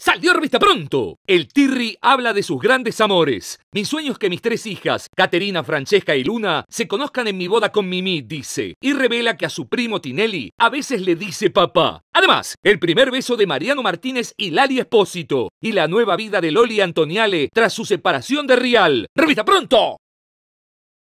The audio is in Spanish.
Salió revista pronto. El Tirri habla de sus grandes amores. Mi sueño es que mis tres hijas, Caterina, Francesca y Luna, se conozcan en mi boda con Mimi, dice, y revela que a su primo Tinelli a veces le dice papá. Además, el primer beso de Mariano Martínez y Lali Espósito, y la nueva vida de Loli Antoniale tras su separación de Rial. ¡Revista pronto!